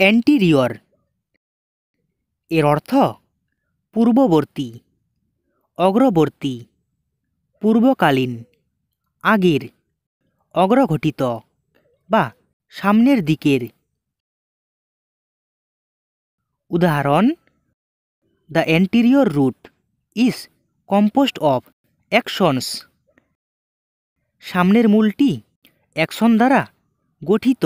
anterior এর অর্থ পূর্ববর্তী অগ্রবর্তী পূর্বকালীন আগের অগ্রঘটিত বা সামনের দিকের উদাহরণ the anterior root is composed of actions সামনের মূলটি অ্যাকশন দ্বারা গঠিত